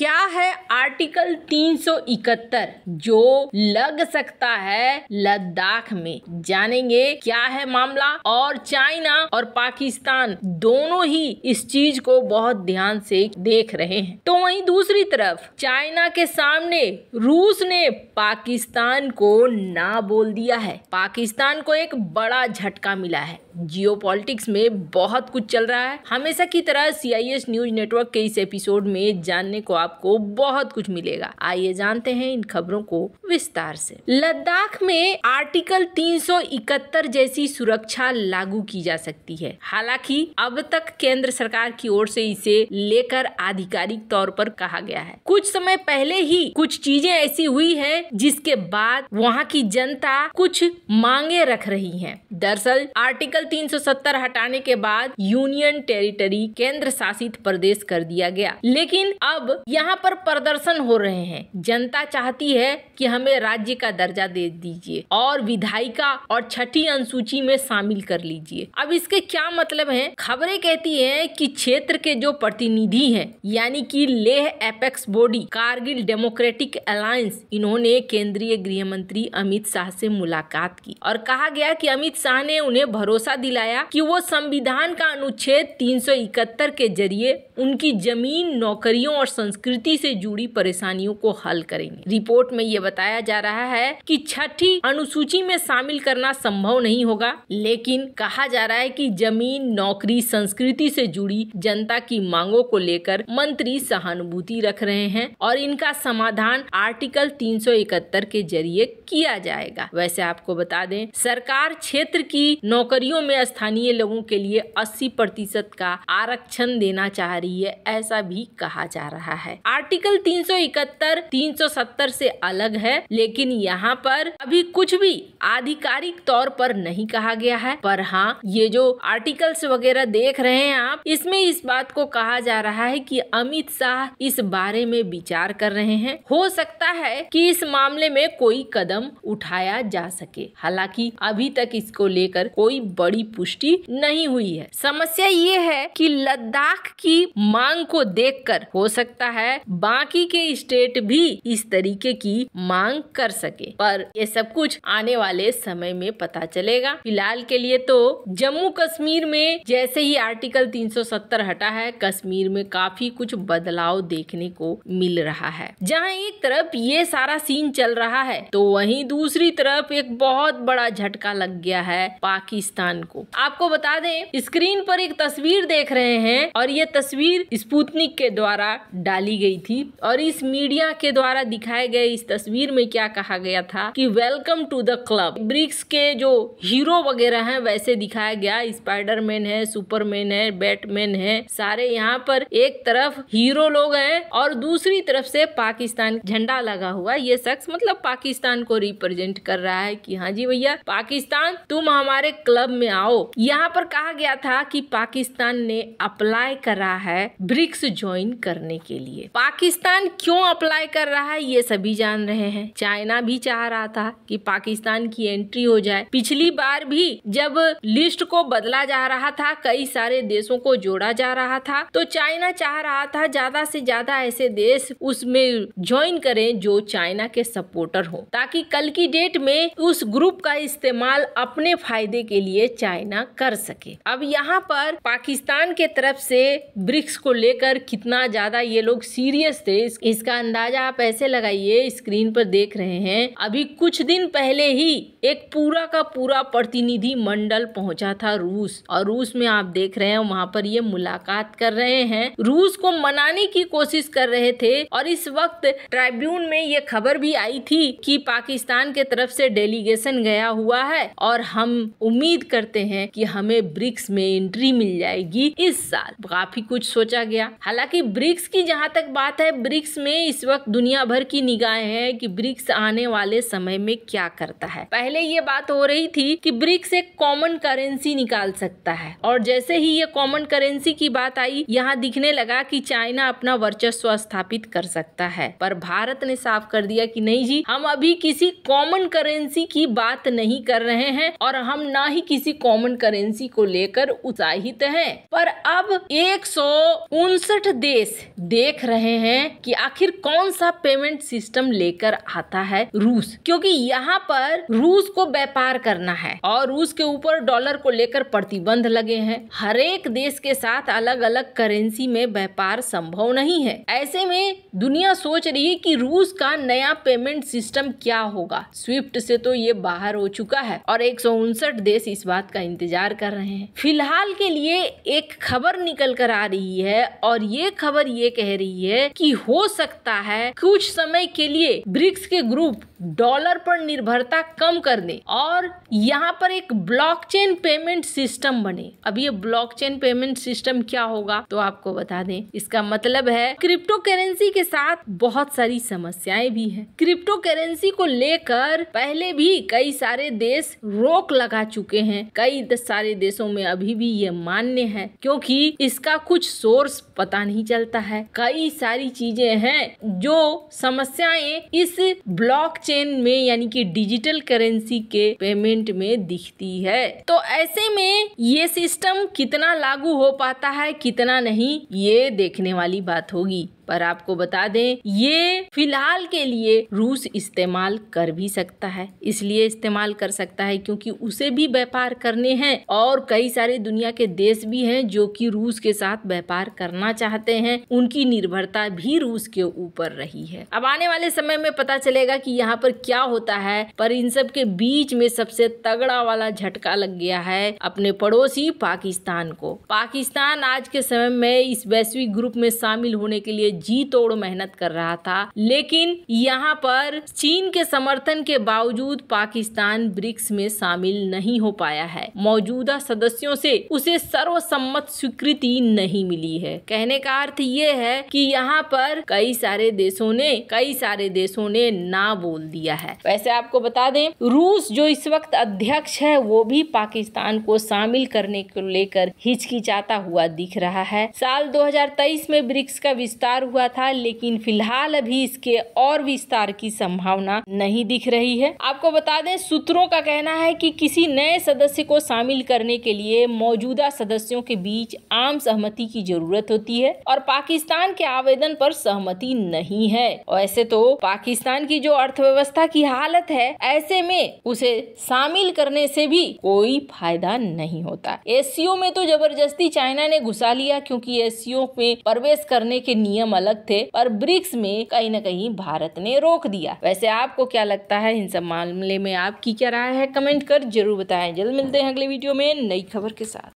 क्या है आर्टिकल 371 जो लग सकता है लद्दाख में जानेंगे क्या है मामला और चाइना और पाकिस्तान दोनों ही इस चीज को बहुत ध्यान से देख रहे हैं तो वहीं दूसरी तरफ चाइना के सामने रूस ने पाकिस्तान को ना बोल दिया है पाकिस्तान को एक बड़ा झटका मिला है जियोपॉलिटिक्स में बहुत कुछ चल रहा है हमेशा की तरह C I S news network के इस एपिसोड में जानने को आपको बहुत कुछ मिलेगा आइए जानते हैं इन खबरों को विस्तार से लद्दाख में आर्टिकल 371 जैसी सुरक्षा लागू की जा सकती है हालांकि अब तक केंद्र सरकार की ओर से इसे लेकर आधिकारिक तौर पर कहा गया है कुछ समय पहले ही कुछ चीजें ऐसी हुई है जिसके बाद वहाँ की जनता कुछ मांगे रख रही है दरअसल आर्टिकल 370 हटाने के बाद यूनियन टेरिटरी केंद्र शासित प्रदेश कर दिया गया लेकिन अब यहाँ पर प्रदर्शन हो रहे हैं जनता चाहती है कि हमें राज्य का दर्जा दे दीजिए और विधायिका और छठी अनुसूची में शामिल कर लीजिए अब इसके क्या मतलब है खबरें कहती है कि क्षेत्र के जो प्रतिनिधि हैं यानी कि Leh apex body Kargil democratic alliance इन्होंने केंद्रीय गृह मंत्री अमित शाह से मुलाकात की और कहा गया कि अमित शाह ने उन्हें भरोसा भरोसा दिलाया कि वो संविधान का अनुच्छेद 371 के जरिए उनकी जमीन नौकरियों और संस्कृति से जुड़ी परेशानियों को हल करेंगे रिपोर्ट में ये बताया जा रहा है कि छठी अनुसूची में शामिल करना संभव नहीं होगा लेकिन कहा जा रहा है कि जमीन नौकरी संस्कृति से जुड़ी जनता की मांगों को लेकर मंत्री सहानुभूति रख रहे हैं और इनका समाधान आर्टिकल 371 के जरिए किया जाएगा वैसे आपको बता दें सरकार क्षेत्र की नौकरियों बसों में स्थानीय लोगों के लिए 80 प्रतिशत का आरक्षण देना चाह रही है ऐसा भी कहा जा रहा है आर्टिकल 371 370 से अलग है लेकिन यहाँ पर अभी कुछ भी आधिकारिक तौर पर नहीं कहा गया है पर हाँ ये जो आर्टिकल्स वगैरह देख रहे हैं आप इसमें इस बात को कहा जा रहा है कि अमित शाह इस बारे में विचार कर रहे हैं हो सकता है कि इस मामले में कोई कदम उठाया जा सके हालांकि अभी तक इसको लेकर कोई बड़ी बड़ी पुष्टि नहीं हुई है समस्या ये है कि लद्दाख की मांग को देखकर हो सकता है बाकी के स्टेट भी इस तरीके की मांग कर सके पर ये सब कुछ आने वाले समय में पता चलेगा फिलहाल के लिए तो जम्मू कश्मीर में जैसे ही आर्टिकल 370 हटा है कश्मीर में काफी कुछ बदलाव देखने को मिल रहा है जहाँ एक तरफ ये सारा सीन चल रहा है तो वहीं दूसरी तरफ एक बहुत बड़ा झटका लग गया है पाकिस्तान आंदोलन को आपको बता दें स्क्रीन पर एक तस्वीर देख रहे हैं और ये तस्वीर स्पुतनिक के द्वारा डाली गई थी और इस मीडिया के द्वारा दिखाए गए इस तस्वीर में क्या कहा गया था कि welcome to the club BRICS के जो हीरो वगैरह हैं वैसे दिखाया गया स्पाइडरमैन है सुपरमैन है बैटमैन है सारे यहाँ पर एक तरफ हीरो लोग हैं और दूसरी तरफ से पाकिस्तान झंडा लगा हुआ ये शख्स मतलब पाकिस्तान को रिप्रेजेंट कर रहा है कि हाँ जी भैया पाकिस्तान तुम हमारे क्लब में आओ यहाँ पर कहा गया था कि पाकिस्तान ने अप्लाई करा है ब्रिक्स ज्वाइन करने के लिए पाकिस्तान क्यों अप्लाई कर रहा है ये सभी जान रहे हैं चाइना भी चाह रहा था कि पाकिस्तान की एंट्री हो जाए पिछली बार भी जब लिस्ट को बदला जा रहा था कई सारे देशों को जोड़ा जा रहा था तो चाइना चाह रहा था ज्यादा से ज्यादा ऐसे देश उसमें ज्वाइन करें जो चाइना के सपोर्टर हो ताकि कल की डेट में उस ग्रुप का इस्तेमाल अपने फायदे के लिए चाइना कर सके अब यहाँ पर पाकिस्तान के तरफ से ब्रिक्स को लेकर कितना ज़्यादा ये लोग सीरियस थे इसका अंदाजा आप ऐसे लगाइए स्क्रीन पर देख रहे हैं अभी कुछ दिन पहले ही एक पूरा का पूरा प्रतिनिधि मंडल पहुंचा था रूस और रूस में आप देख रहे हैं वहाँ पर ये मुलाकात कर रहे हैं रूस को मनाने की कोशिश कर रहे थे और इस वक्त ट्राइब्यून में ये खबर भी आई थी कि पाकिस्तान के तरफ से डेलीगेशन गया हुआ है और हम उम्मीद करते करते हैं कि हमें ब्रिक्स में एंट्री मिल जाएगी इस साल काफी कुछ सोचा गया हालांकि ब्रिक्स की जहां तक बात है ब्रिक्स में इस वक्त दुनिया भर की निगाहें हैं कि ब्रिक्स आने वाले समय में क्या करता है पहले ये बात हो रही थी कि ब्रिक्स एक कॉमन करेंसी निकाल सकता है और जैसे ही ये कॉमन करेंसी की बात आई यहाँ दिखने लगा कि चाइना अपना वर्चस्व स्थापित कर सकता है पर भारत ने साफ कर दिया कि नहीं जी हम अभी किसी कॉमन करेंसी की बात नहीं कर रहे हैं और हम ना ही किसी कॉमन करेंसी को लेकर उत्साहित हैं पर अब एक देश देख रहे हैं कि आखिर कौन सा पेमेंट सिस्टम लेकर आता है रूस क्योंकि यहाँ पर रूस को व्यापार करना है और रूस के ऊपर डॉलर को लेकर प्रतिबंध लगे हैं हर एक देश के साथ अलग अलग करेंसी में व्यापार संभव नहीं है ऐसे में दुनिया सोच रही है कि रूस का नया पेमेंट सिस्टम क्या होगा स्विफ्ट से तो ये बाहर हो चुका है और एक देश इस बात बात का इंतजार कर रहे हैं फिलहाल के लिए एक खबर निकल कर आ रही है और ये खबर ये कह रही है कि हो सकता है कुछ समय के लिए ब्रिक्स के ग्रुप डॉलर पर निर्भरता कम कर दे और यहाँ पर एक ब्लॉकचेन पेमेंट सिस्टम बने अब ये ब्लॉकचेन पेमेंट सिस्टम क्या होगा तो आपको बता दें इसका मतलब है क्रिप्टो करेंसी के साथ बहुत सारी समस्याएं भी हैं क्रिप्टो करेंसी को लेकर पहले भी कई सारे देश रोक लगा चुके हैं कई सारे देशों में अभी भी ये मान्य है क्योंकि इसका कुछ सोर्स पता नहीं चलता है कई सारी चीजें हैं जो समस्याएं इस ब्लॉकचेन में यानी कि डिजिटल करेंसी के पेमेंट में दिखती है तो ऐसे में ये सिस्टम कितना लागू हो पाता है कितना नहीं ये देखने वाली बात होगी पर आपको बता दें ये फिलहाल के लिए रूस इस्तेमाल कर भी सकता है इसलिए इस्तेमाल कर सकता है क्योंकि उसे भी व्यापार करने हैं और कई सारे दुनिया के देश भी हैं जो कि रूस के साथ व्यापार करना चाहते हैं उनकी निर्भरता भी रूस के ऊपर रही है अब आने वाले समय में पता चलेगा कि यहाँ पर क्या होता है पर इन सब के बीच में सबसे तगड़ा वाला झटका लग गया है अपने पड़ोसी पाकिस्तान को पाकिस्तान आज के समय में इस वैश्विक ग्रुप में शामिल होने के लिए जी तोड़ मेहनत कर रहा था लेकिन यहाँ पर चीन के समर्थन के बावजूद पाकिस्तान ब्रिक्स में शामिल नहीं हो पाया है मौजूदा सदस्यों से उसे सर्वसम्मत स्वीकृति नहीं मिली है कहने का अर्थ ये है कि यहाँ पर कई सारे देशों ने कई सारे देशों ने ना बोल दिया है वैसे आपको बता दें रूस जो इस वक्त अध्यक्ष है वो भी पाकिस्तान को शामिल करने को लेकर हिचकिचाता हुआ दिख रहा है साल 2023 में ब्रिक्स का विस्तार विस्तार हुआ था लेकिन फिलहाल अभी इसके और विस्तार की संभावना नहीं दिख रही है आपको बता दें सूत्रों का कहना है कि किसी नए सदस्य को शामिल करने के लिए मौजूदा सदस्यों के बीच आम सहमति की जरूरत होती है और पाकिस्तान के आवेदन पर सहमति नहीं है ऐसे तो पाकिस्तान की जो अर्थव्यवस्था की हालत है ऐसे में उसे शामिल करने से भी कोई फायदा नहीं होता एस में तो जबरदस्ती चाइना ने घुसा लिया क्योंकि एस में प्रवेश करने के नियम कदम अलग थे पर ब्रिक्स में कहीं न कहीं भारत ने रोक दिया वैसे आपको क्या लगता है इन सब मामले में आपकी क्या राय है कमेंट कर जरूर बताएं जल्द मिलते हैं अगले वीडियो में नई खबर के साथ